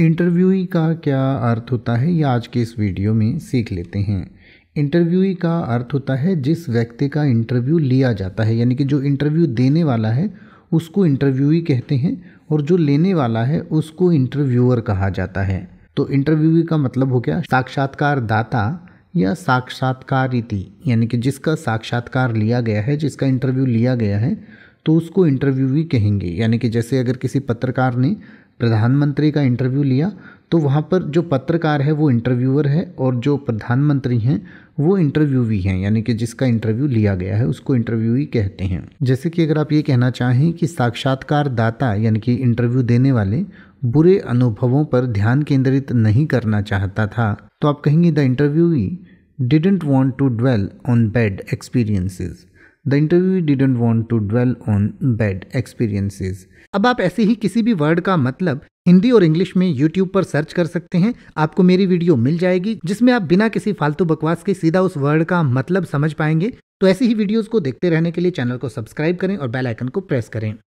interviewee का क्या अर्थ होता है ये आज के इस वीडियो में सीख लेते हैं इंटरव्यूई का अर्थ होता है जिस व्यक्ति का इंटरव्यू लिया जाता है यानी कि जो इंटरव्यू देने वाला है उसको इंटरव्यूई कहते हैं और जो लेने वाला है उसको इंटरव्यूअर कहा जाता है तो इंटरव्यूई का मतलब हो गया साक्षात्कार दाता या रीति यानी कि जिसका साक्षात्कार लिया गया है जिसका इंटरव्यू लिया गया है तो उसको इंटरव्यूई कहेंगे यानी कि जैसे अगर किसी पत्रकार ने प्रधानमंत्री का इंटरव्यू लिया तो वहाँ पर जो पत्रकार है वो इंटरव्यूअर है और जो प्रधानमंत्री हैं वो इंटरव्यूवी हैं यानी कि जिसका इंटरव्यू लिया गया है उसको ही कहते हैं जैसे कि अगर आप ये कहना चाहें कि साक्षात्कार दाता यानी कि इंटरव्यू देने वाले बुरे अनुभवों पर ध्यान केंद्रित नहीं करना चाहता था तो आप कहेंगे the he didn't want to dwell on bad experiences the interview didn't want to dwell on bad experiences अब आप ऐसे ही किसी भी वर्ड का मतलब हिंदी और इंग्लिश में यूट्यूब पर सर्च कर सकते हैं आपको मेरी वीडियो मिल जाएगी जिसमें आप बिना किसी फालतू बकवास के सीधा उस वर्ड का मतलब समझ पाएंगे तो ऐसी ही वीडियोस को देखते रहने के लिए चैनल को सब्सक्राइब करें और बेल आइकन को प्रेस करें